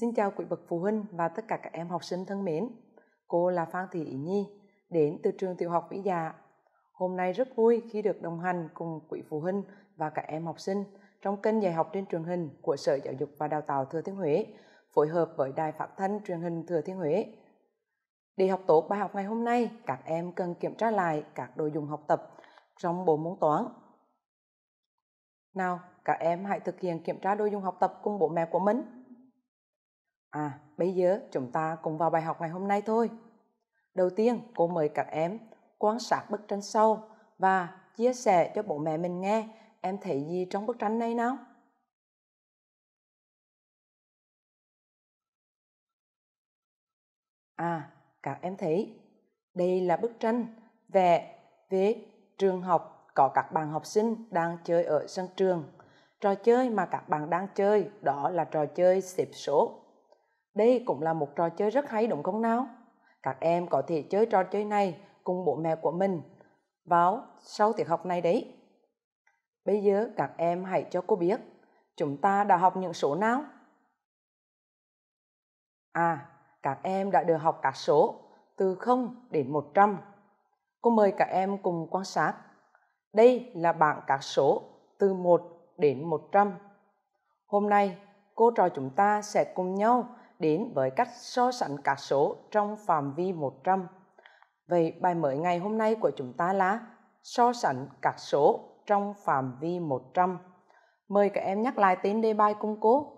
Xin chào quý bậc phụ huynh và tất cả các em học sinh thân mến. Cô là Phan Thị Ý Nhi, đến từ trường tiểu học Vĩ Dạ. Hôm nay rất vui khi được đồng hành cùng quý phụ huynh và các em học sinh trong kênh dạy học trên truyền hình của Sở Giáo dục và Đào tạo Thừa Thiên Huế, phối hợp với Đài Phát thanh Truyền hình Thừa Thiên Huế. Để học tốt bài học ngày hôm nay, các em cần kiểm tra lại các đồ dùng học tập trong bộ môn toán. Nào, các em hãy thực hiện kiểm tra đồ dùng học tập cùng bố mẹ của mình. À, bây giờ chúng ta cùng vào bài học ngày hôm nay thôi. Đầu tiên, cô mời các em quan sát bức tranh sau và chia sẻ cho bố mẹ mình nghe em thấy gì trong bức tranh này nào. À, các em thấy đây là bức tranh vẽ về trường học có các bạn học sinh đang chơi ở sân trường. Trò chơi mà các bạn đang chơi đó là trò chơi xếp số đây cũng là một trò chơi rất hay đúng không nào? Các em có thể chơi trò chơi này cùng bố mẹ của mình vào sau tiết học này đấy. Bây giờ các em hãy cho cô biết chúng ta đã học những số nào. À, các em đã được học các số từ 0 đến 100. Cô mời các em cùng quan sát. Đây là bảng các số từ 1 đến 100. Hôm nay, cô trò chúng ta sẽ cùng nhau đến với cách so sánh các số trong phạm vi 100. Vậy bài mới ngày hôm nay của chúng ta là so sánh các số trong phạm vi 100. Mời các em nhắc lại tên đề bài cùng cô.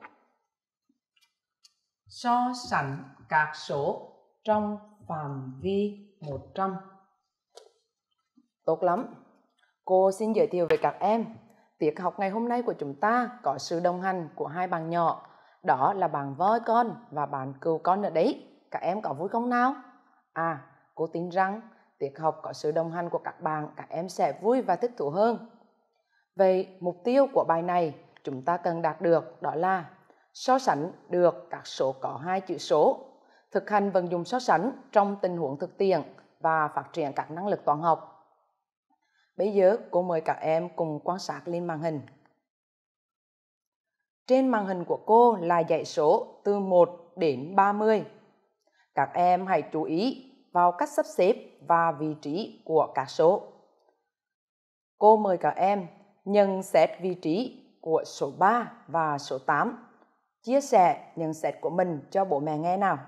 So sánh các số trong phạm vi 100. Tốt lắm. Cô xin giới thiệu với các em, tiết học ngày hôm nay của chúng ta có sự đồng hành của hai bạn nhỏ đó là bạn voi con và bạn cừu con ở đấy các em có vui không nào à cô tin rằng tiết học có sự đồng hành của các bạn các em sẽ vui và thích thú hơn vậy mục tiêu của bài này chúng ta cần đạt được đó là so sánh được các số có hai chữ số thực hành vận dụng so sánh trong tình huống thực tiễn và phát triển các năng lực toán học bây giờ cô mời các em cùng quan sát lên màn hình trên màn hình của cô là dãy số từ 1 đến 30. Các em hãy chú ý vào cách sắp xếp và vị trí của các số. Cô mời các em nhận xét vị trí của số 3 và số 8. Chia sẻ nhận xét của mình cho bố mẹ nghe nào.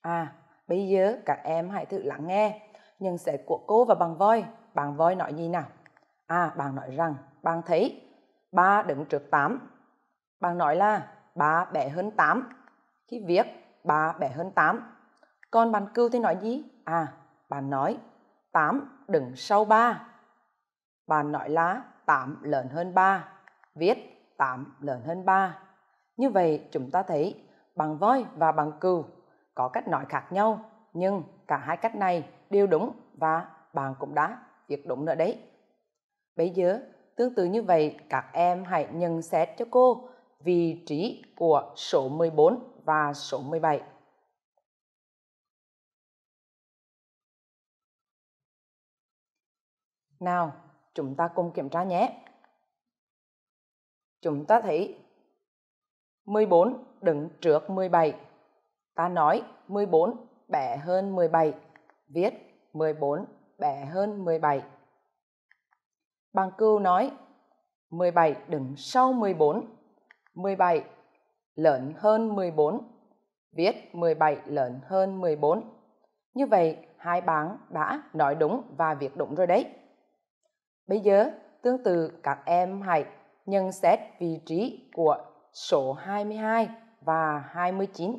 À, bây giờ các em hãy thử lắng nghe nhưng sẽ của cô và bằng voi. Bằng voi nói gì nào? À, bạn nói rằng, bạn thấy, ba đứng trước tám. Bạn nói là, ba bé hơn tám. Khi viết, ba bé hơn tám. Còn bạn cưu thì nói gì? À, bạn nói, tám đứng sau ba. Bạn nói là, tám lớn hơn ba. Viết, tám lớn hơn ba. Như vậy, chúng ta thấy, bằng voi và bằng cừu có cách nói khác nhau, nhưng cả hai cách này đều đúng và bạn cũng đã việc đúng nữa đấy. Bây giờ, tương tự như vậy, các em hãy nhận xét cho cô vị trí của số 14 và số 17. Nào, chúng ta cùng kiểm tra nhé. Chúng ta thấy 14 đứng trước 17. Ta nói 14 bé hơn 17 viết 14 bé hơn 17. Bằng cưu nói 17 đứng sau 14, 17 lớn hơn 14, viết 17 lớn hơn 14. Như vậy, hai bảng đã nói đúng và viết đúng rồi đấy. Bây giờ, tương tự các em hãy nhận xét vị trí của số 22 và 29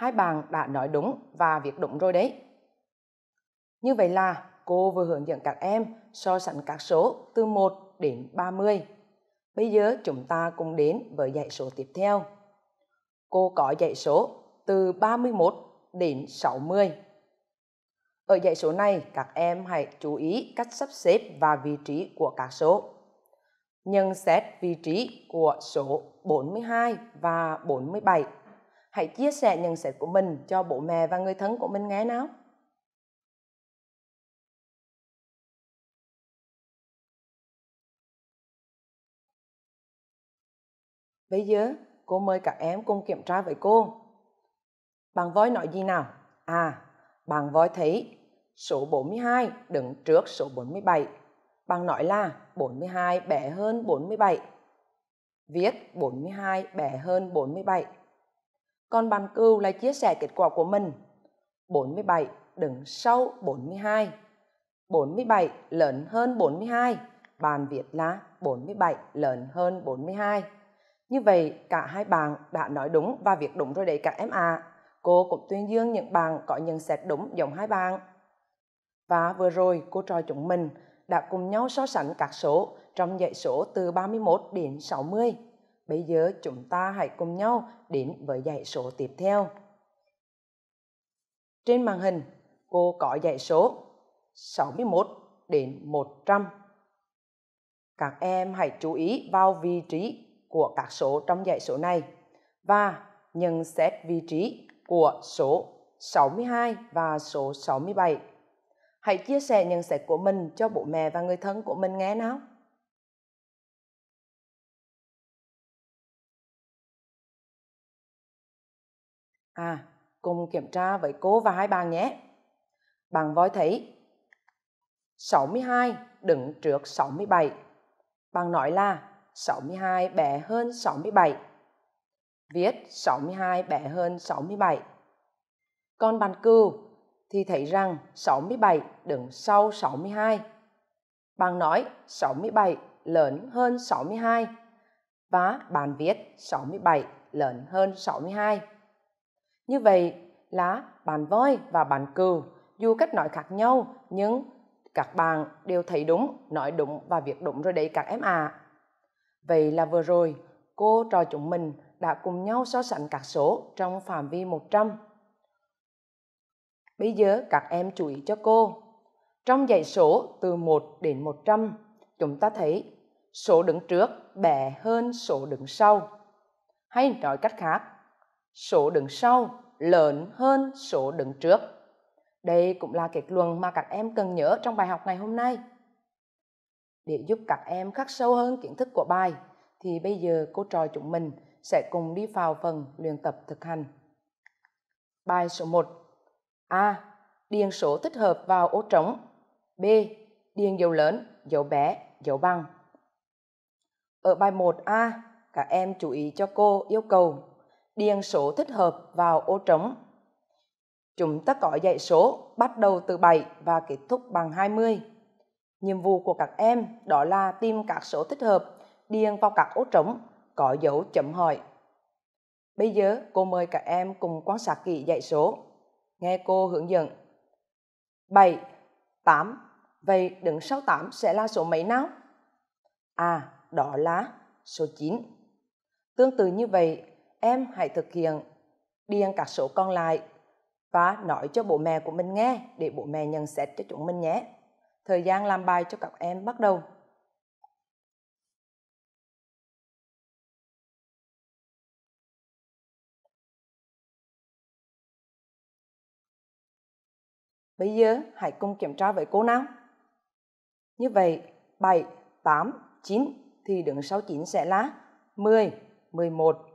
hai bạn đã nói đúng và việc đúng rồi đấy. Như vậy là cô vừa hướng dẫn các em so sánh các số từ 1 đến 30. Bây giờ chúng ta cùng đến với dạy số tiếp theo. Cô có dạy số từ 31 đến 60. Ở dạy số này, các em hãy chú ý cách sắp xếp và vị trí của các số. Nhận xét vị trí của số 42 và 47 hãy chia sẻ nhận xét của mình cho bố mẹ và người thân của mình nghe nào Bây giờ, cô mời các em cùng kiểm tra với cô. Bạn voi nói gì nào? À, bạn voi thấy số 42 đứng trước số 47. Bạn nói là 42 bé hơn 47. Viết 42 bé hơn 47 còn bạn cừu lại chia sẻ kết quả của mình. 47 đứng sau 42. 47 lớn hơn 42, bạn viết là 47 lớn hơn 42. Như vậy, cả hai bạn đã nói đúng và việc đúng rồi đấy cả em À. Cô cũng tuyên dương những bạn có nhận xét đúng giống hai bạn. Và vừa rồi, cô trò chúng mình đã cùng nhau so sánh các số trong dãy số từ 31 đến 60. Bây giờ chúng ta hãy cùng nhau đến với dãy số tiếp theo. Trên màn hình, cô có dãy số 61 đến 100. Các em hãy chú ý vào vị trí của các số trong dãy số này và nhận xét vị trí của số 62 và số 67. Hãy chia sẻ nhận xét của mình cho bố mẹ và người thân của mình nghe nào. À, cùng kiểm tra với cô và hai bạn nhé. Bạn voi thấy 62 đứng trước 67. Bạn nói là 62 bé hơn 67. Viết 62 bé hơn 67. Còn bạn cừu thì thấy rằng 67 đứng sau 62. Bạn nói 67 lớn hơn 62 và bạn viết 67 lớn hơn 62. Như vậy là bàn voi và bàn cừu dù cách nói khác nhau nhưng các bạn đều thấy đúng, nói đúng và việc đúng rồi đấy các em à. Vậy là vừa rồi, cô trò chúng mình đã cùng nhau so sánh các số trong phạm vi 100. Bây giờ các em chú ý cho cô. Trong dãy số từ 1 đến 100, chúng ta thấy số đứng trước bé hơn số đứng sau. Hay nói cách khác, số đứng sau lớn hơn số đứng trước. Đây cũng là kết luận mà các em cần nhớ trong bài học ngày hôm nay. Để giúp các em khắc sâu hơn kiến thức của bài, thì bây giờ cô trò chúng mình sẽ cùng đi vào phần luyện tập thực hành. Bài số 1 A. Điền số thích hợp vào ô trống B. Điền dấu lớn, dấu bé, dấu bằng Ở bài 1A, các em chú ý cho cô yêu cầu điền số thích hợp vào ô trống. Chúng ta có dạy số bắt đầu từ 7 và kết thúc bằng 20. Nhiệm vụ của các em đó là tìm các số thích hợp, điền vào các ô trống có dấu chấm hỏi. Bây giờ cô mời các em cùng quan sát kỹ dạy số. Nghe cô hướng dẫn. 7, 8. Vậy đứng sau 8 sẽ là số mấy nào? À, đó là số 9. Tương tự như vậy, em hãy thực hiện điền các số còn lại và nói cho bố mẹ của mình nghe để bố mẹ nhận xét cho chúng mình nhé. Thời gian làm bài cho các em bắt đầu. Bây giờ hãy cùng kiểm tra với cô nào. Như vậy, 7, 8, 9 thì đứng sau 9 sẽ là 10, 11,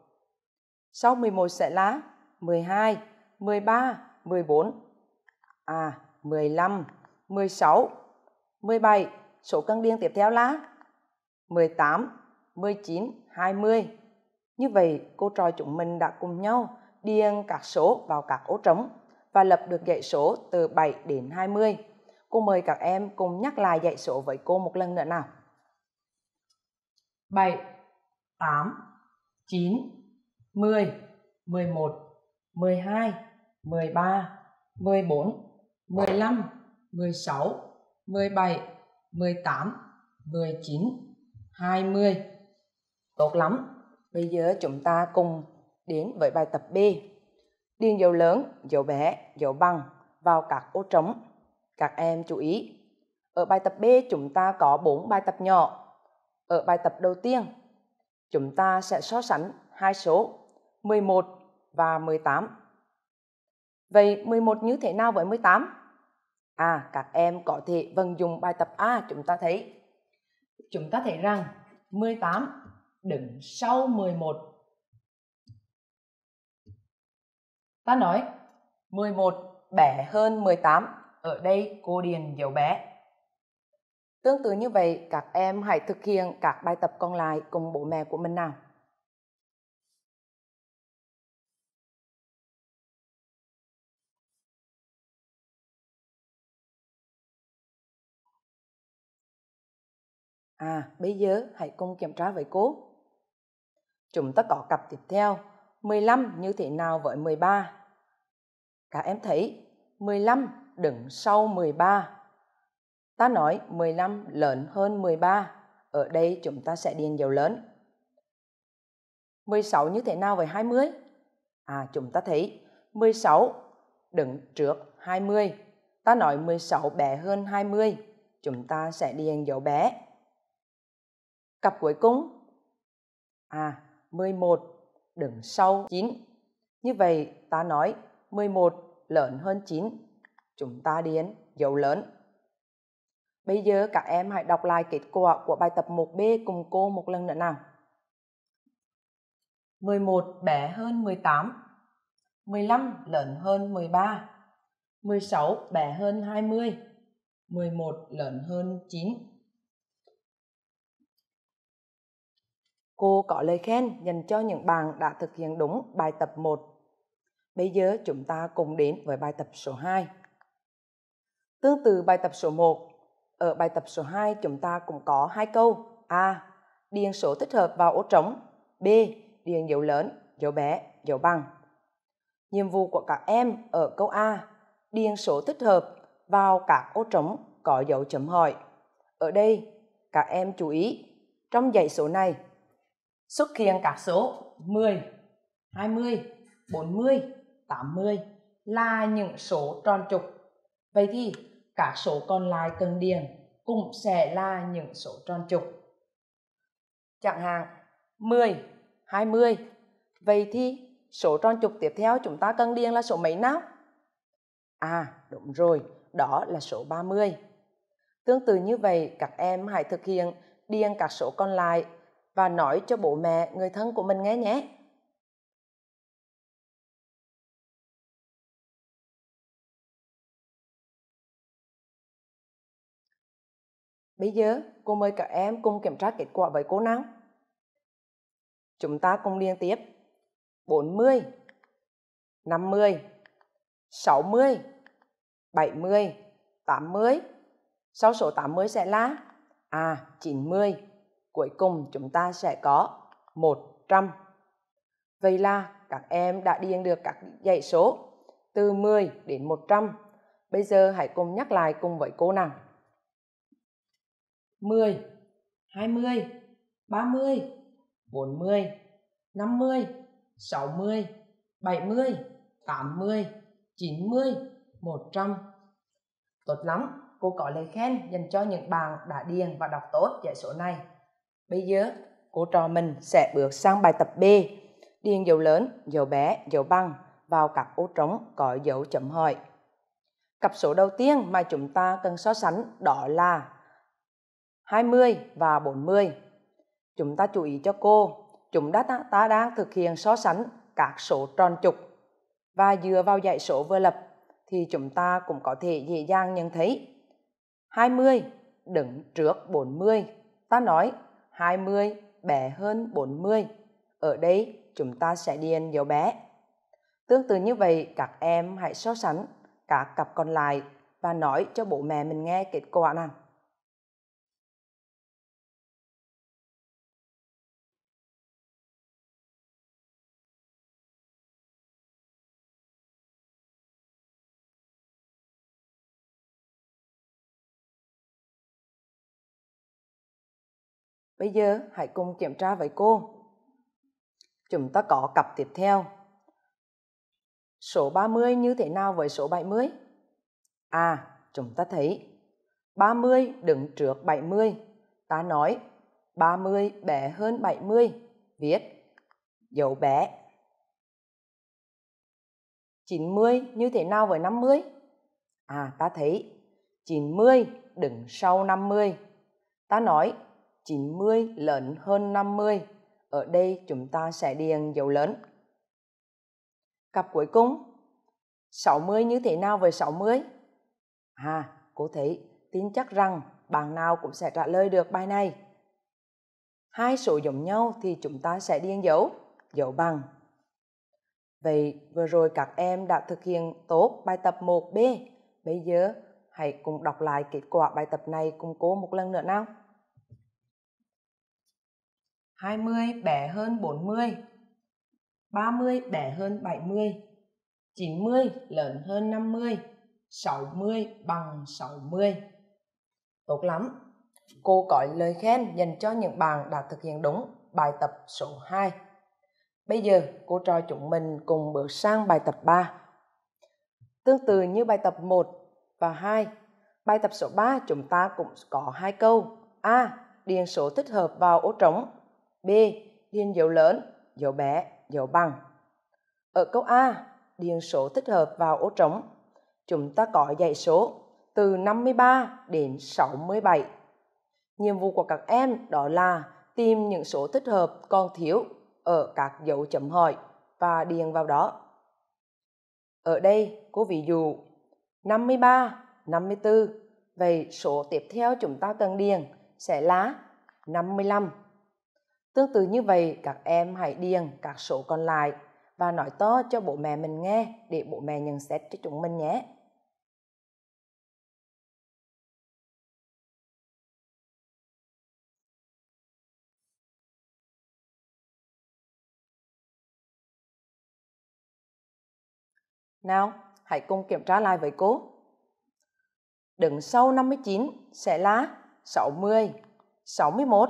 sau 11 sẽ là 12, 13, 14, à 15, 16, 17, số căn điên tiếp theo là 18, 19, 20. Như vậy, cô trò chúng mình đã cùng nhau điền các số vào các ô trống và lập được dãy số từ 7 đến 20. Cô mời các em cùng nhắc lại dãy số với cô một lần nữa nào. 7 8 9 10, 11, 12, 13, 14, 15, 16, 17, 18, 19, 20. Tốt lắm. Bây giờ chúng ta cùng đến với bài tập B. Điền dấu lớn, dấu bé, dấu bằng vào các ô trống. Các em chú ý. Ở bài tập B chúng ta có 4 bài tập nhỏ. Ở bài tập đầu tiên, chúng ta sẽ so sánh hai số 11 và 18. Vậy 11 như thế nào với 18? À, các em có thể vận dụng bài tập A chúng ta thấy. Chúng ta thấy rằng 18 đứng sau 11. Ta nói 11 bé hơn 18. Ở đây cô điền dấu bé. Tương tự như vậy, các em hãy thực hiện các bài tập còn lại cùng bố mẹ của mình nào. À, bây giờ hãy cùng kiểm tra với cô. Chúng ta có cặp tiếp theo, 15 như thế nào với 13? Các em thấy, 15 đứng sau 13. Ta nói 15 lớn hơn 13, ở đây chúng ta sẽ điền dấu lớn. 16 như thế nào với 20? À, chúng ta thấy 16 đứng trước 20. Ta nói 16 bé hơn 20, chúng ta sẽ điền dấu bé. Cặp cuối cùng. À, 11 đứng sau 9. Như vậy ta nói 11 lớn hơn 9. Chúng ta điền dấu lớn. Bây giờ các em hãy đọc lại kết quả của bài tập 1B cùng cô một lần nữa nào. 11 bé hơn 18. 15 lớn hơn 13. 16 bé hơn 20. 11 lớn hơn 9. Cô có lời khen dành cho những bạn đã thực hiện đúng bài tập 1. Bây giờ chúng ta cùng đến với bài tập số 2. Tương tự bài tập số 1, ở bài tập số 2 chúng ta cũng có hai câu A. Điền số thích hợp vào ô trống B. Điền dấu lớn, dấu bé, dấu bằng Nhiệm vụ của các em ở câu A Điền số thích hợp vào các ô trống có dấu chấm hỏi Ở đây, các em chú ý Trong dãy số này xuất hiện các số 10, 20, 40, 80 là những số tròn trục. Vậy thì các số còn lại cần điền cũng sẽ là những số tròn trục. Chẳng hạn 10, 20. Vậy thì số tròn trục tiếp theo chúng ta cần điền là số mấy nào? À, đúng rồi, đó là số 30. Tương tự như vậy, các em hãy thực hiện điền các số còn lại và nói cho bố mẹ người thân của mình nghe nhé Bây giờ, cô mời cả em cùng kiểm tra kết quả với cô nào. Chúng ta cùng liên tiếp. 40, 50, 60, 70, 80. Sau số 80 sẽ là À, 90. Cuối cùng chúng ta sẽ có 100. Vậy là các em đã điền được các dãy số từ 10 đến 100. Bây giờ hãy cùng nhắc lại cùng với cô nào. 10, 20, 30, 40, 50, 60, 70, 80, 90, 100. Tốt lắm, cô có lời khen dành cho những bạn đã điền và đọc tốt dãy số này. Bây giờ, cô trò mình sẽ bước sang bài tập B. Điền dấu lớn, dấu bé, dấu băng vào các ô trống có dấu chấm hỏi. Cặp số đầu tiên mà chúng ta cần so sánh đó là 20 và 40. Chúng ta chú ý cho cô, chúng ta, ta đang thực hiện so sánh các số tròn trục và dựa vào dãy số vừa lập thì chúng ta cũng có thể dễ dàng nhận thấy 20 đứng trước 40. Ta nói 20 bé hơn 40. Ở đây chúng ta sẽ điền dấu bé. Tương tự như vậy, các em hãy so sánh các cặp còn lại và nói cho bố mẹ mình nghe kết quả nào. Bây giờ hãy cùng kiểm tra với cô. Chúng ta có cặp tiếp theo. Số 30 như thế nào với số 70? À, chúng ta thấy 30 đứng trước 70. Ta nói 30 bé hơn 70. Viết dấu bé. 90 như thế nào với 50? À, ta thấy 90 đứng sau 50. Ta nói 90 lớn hơn 50. Ở đây chúng ta sẽ điền dấu lớn. Cặp cuối cùng, 60 như thế nào với 60? À, cô thấy tin chắc rằng bạn nào cũng sẽ trả lời được bài này. Hai số giống nhau thì chúng ta sẽ điền dấu, dấu bằng. Vậy vừa rồi các em đã thực hiện tốt bài tập 1B. Bây giờ hãy cùng đọc lại kết quả bài tập này cùng cô một lần nữa nào. 20 bé hơn 40, 30 bé hơn 70, 90 lớn hơn 50, 60 bằng 60. Tốt lắm! Cô có lời khen dành cho những bạn đã thực hiện đúng bài tập số 2. Bây giờ, cô trò chúng mình cùng bước sang bài tập 3. Tương tự như bài tập 1 và 2, bài tập số 3 chúng ta cũng có hai câu. A. Điền số thích hợp vào ô trống B. Điền dấu lớn, dấu bé, dấu bằng. Ở câu A, điền số thích hợp vào ô trống. Chúng ta có dãy số từ 53 đến 67. Nhiệm vụ của các em đó là tìm những số thích hợp còn thiếu ở các dấu chấm hỏi và điền vào đó. Ở đây có ví dụ 53, 54. Vậy số tiếp theo chúng ta cần điền sẽ là 55. Tương tự như vậy, các em hãy điền các số còn lại và nói to cho bố mẹ mình nghe để bố mẹ nhận xét cho chúng mình nhé. Nào, hãy cùng kiểm tra lại với cô. Đứng sau 59 sẽ là 60, 61,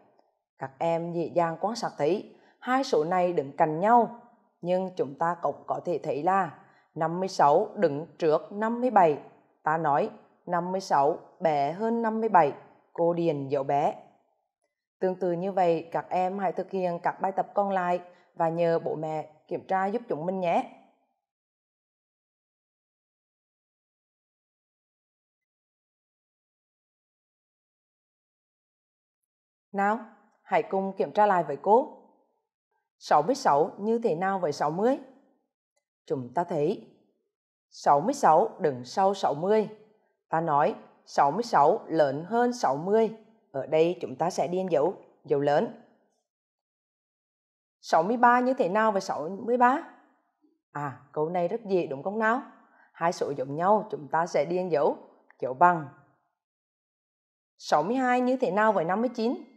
Các em dễ dàng quan sát thấy hai số này đứng cạnh nhau, nhưng chúng ta cũng có thể thấy là 56 đứng trước 57. Ta nói 56 bé hơn 57, cô điền dấu bé. Tương tự như vậy, các em hãy thực hiện các bài tập còn lại và nhờ bố mẹ kiểm tra giúp chúng mình nhé. Nào, Hãy cùng kiểm tra lại với cô. 66 như thế nào với 60? Chúng ta thấy 66 đứng sau 60. Ta nói 66 lớn hơn 60. Ở đây chúng ta sẽ điền dấu, dấu lớn. 63 như thế nào với 63? À, câu này rất dễ đúng không nào? Hai số giống nhau chúng ta sẽ điền dấu, dấu bằng. 62 như thế nào với 59?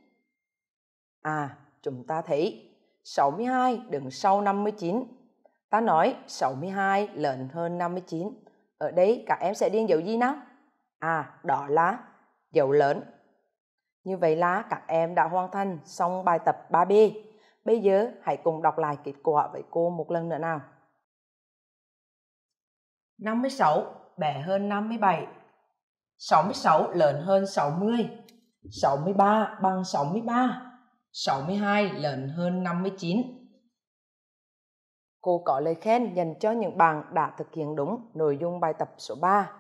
À, chúng ta thấy 62 đứng sau 59. Ta nói 62 lớn hơn 59. Ở đây các em sẽ điền dấu gì nào? À, đó là dấu lớn. Như vậy là các em đã hoàn thành xong bài tập 3B. Bây giờ hãy cùng đọc lại kết quả với cô một lần nữa nào. 56 bé hơn 57. 66 lớn hơn 60. 63 bằng 63. 62 lên hơn 59. Cô có lời khen dành cho những bạn đã thực hiện đúng nội dung bài tập số 3.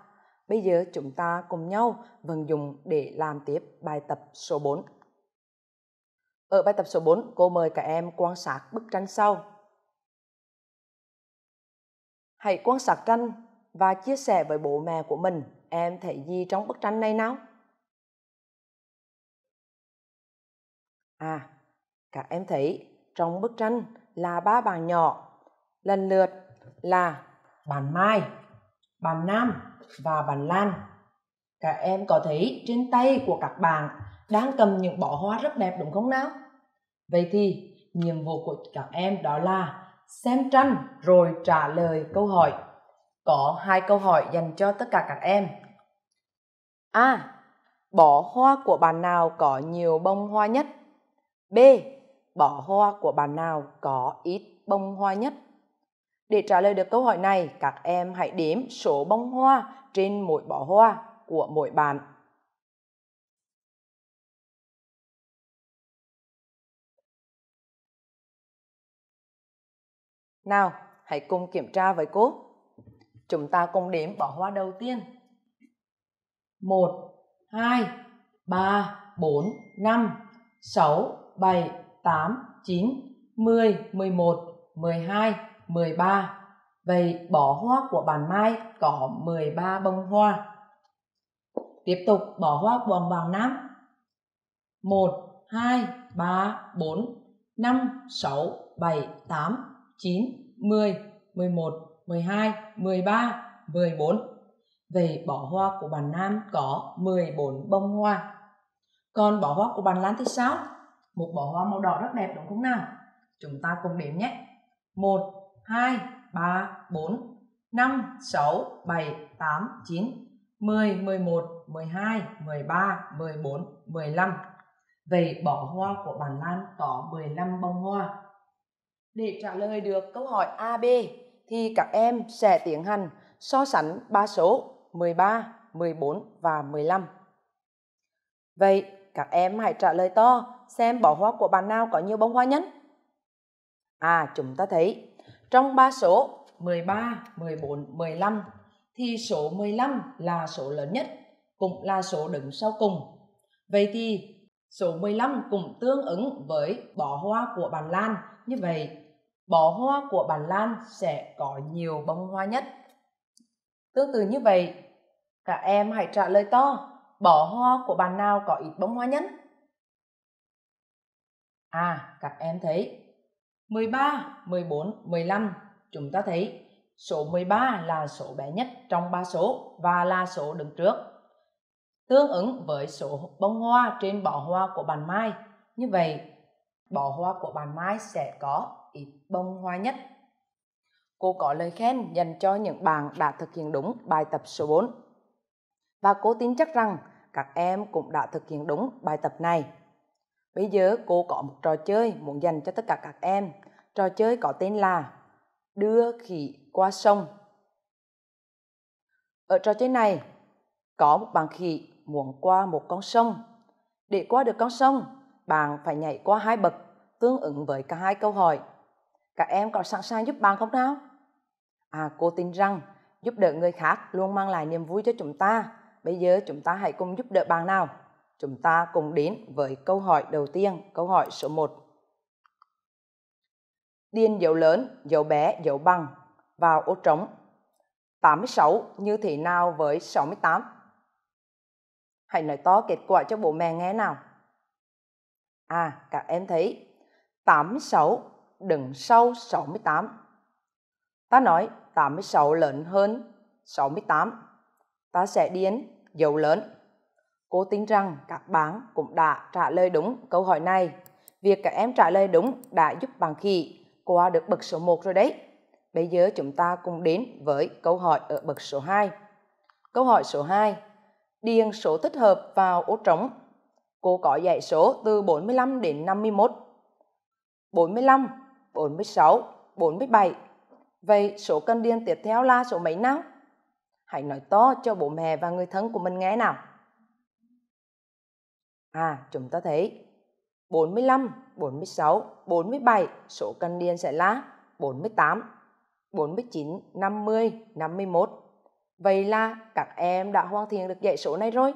Bây giờ chúng ta cùng nhau vận dụng để làm tiếp bài tập số 4. Ở bài tập số 4, cô mời các em quan sát bức tranh sau. Hãy quan sát tranh và chia sẻ với bố mẹ của mình em thấy gì trong bức tranh này nào? À, các em thấy trong bức tranh là ba bạn nhỏ, lần lượt là bạn Mai, bạn Nam và bạn Lan. Các em có thấy trên tay của các bạn đang cầm những bó hoa rất đẹp đúng không nào? Vậy thì nhiệm vụ của các em đó là xem tranh rồi trả lời câu hỏi. Có hai câu hỏi dành cho tất cả các em. A. À, bó hoa của bạn nào có nhiều bông hoa nhất? B. Bỏ hoa của bạn nào có ít bông hoa nhất? Để trả lời được câu hỏi này, các em hãy đếm số bông hoa trên mỗi bỏ hoa của mỗi bạn. Nào, hãy cùng kiểm tra với cô. Chúng ta cùng đếm bỏ hoa đầu tiên. 1, 2, 3, 4, 5, 6, 7, 8, 9, 10, 11, 12, 13. Vậy bỏ hoa của bạn Mai có 13 bông hoa. Tiếp tục bỏ hoa của bạn Nam. 1, 2, 3, 4, 5, 6, 7, 8, 9, 10, 11, 12, 13, 14. Vậy bỏ hoa của bạn Nam có 14 bông hoa. Còn bỏ hoa của bạn Lan thì sao? một bó hoa màu đỏ rất đẹp đúng không nào chúng ta cùng đếm nhé một hai ba bốn năm sáu bảy tám chín mười mười một mười hai mười ba mười bốn mười lăm Vậy bó hoa của bạn Lan có 15 bông hoa. Để trả lời được câu hỏi AB thì các em sẽ tiến hành so sánh ba số 13, 14 và 15. Vậy các em hãy trả lời to xem bó hoa của bạn nào có nhiều bông hoa nhất. À, chúng ta thấy trong ba số 13, 14, 15 thì số 15 là số lớn nhất, cũng là số đứng sau cùng. Vậy thì số 15 cũng tương ứng với bó hoa của bạn Lan. Như vậy, bó hoa của bạn Lan sẽ có nhiều bông hoa nhất. Tương tự như vậy, các em hãy trả lời to, bó hoa của bạn nào có ít bông hoa nhất? à các em thấy 13, 14, 15 chúng ta thấy số 13 là số bé nhất trong ba số và là số đứng trước tương ứng với số bông hoa trên bó hoa của bạn mai như vậy bó hoa của bạn mai sẽ có ít bông hoa nhất cô có lời khen dành cho những bạn đã thực hiện đúng bài tập số 4 và cô tin chắc rằng các em cũng đã thực hiện đúng bài tập này Bây giờ cô có một trò chơi muốn dành cho tất cả các em. Trò chơi có tên là Đưa khỉ qua sông. Ở trò chơi này, có một bạn khỉ muốn qua một con sông. Để qua được con sông, bạn phải nhảy qua hai bậc tương ứng với cả hai câu hỏi. Các em có sẵn sàng giúp bạn không nào? À, cô tin rằng giúp đỡ người khác luôn mang lại niềm vui cho chúng ta. Bây giờ chúng ta hãy cùng giúp đỡ bạn nào chúng ta cùng đến với câu hỏi đầu tiên, câu hỏi số 1. Điền dấu lớn, dấu bé, dấu bằng vào ô trống. 86 như thế nào với 68? Hãy nói to kết quả cho bố mẹ nghe nào. À, các em thấy 86 đứng sau 68. Ta nói 86 lớn hơn 68. Ta sẽ điền dấu lớn Cô tin rằng các bạn cũng đã trả lời đúng câu hỏi này. Việc các em trả lời đúng đã giúp bạn khỉ qua được bậc số 1 rồi đấy. Bây giờ chúng ta cùng đến với câu hỏi ở bậc số 2. Câu hỏi số 2. Điền số thích hợp vào ô trống. Cô có dãy số từ 45 đến 51. 45, 46, 47. Vậy số cân điên tiếp theo là số mấy nào? Hãy nói to cho bố mẹ và người thân của mình nghe nào. À, chúng ta thấy 45, 46, 47, số căn điền sẽ là 48, 49, 50, 51. Vậy là các em đã hoàn thiện được dãy số này rồi.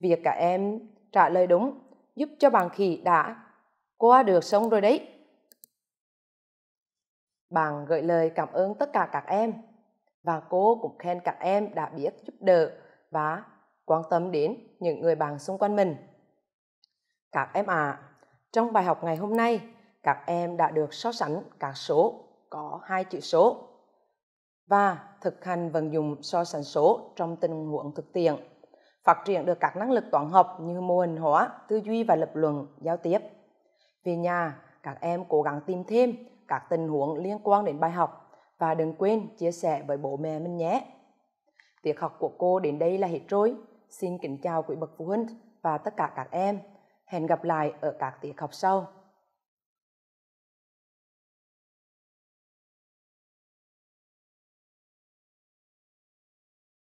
Việc các em trả lời đúng giúp cho bạn khỉ đã qua được sông rồi đấy. Bạn gợi lời cảm ơn tất cả các em và cô cũng khen các em đã biết giúp đỡ và quan tâm đến những người bạn xung quanh mình. Các em ạ, à, trong bài học ngày hôm nay, các em đã được so sánh các số có hai chữ số và thực hành vận dụng so sánh số trong tình huống thực tiễn, phát triển được các năng lực toán học như mô hình hóa, tư duy và lập luận, giao tiếp. Về nhà, các em cố gắng tìm thêm các tình huống liên quan đến bài học và đừng quên chia sẻ với bố mẹ mình nhé. Tiết học của cô đến đây là hết rồi. Xin kính chào quý bậc phụ huynh và tất cả các em. Hẹn gặp lại ở các tiết học sau.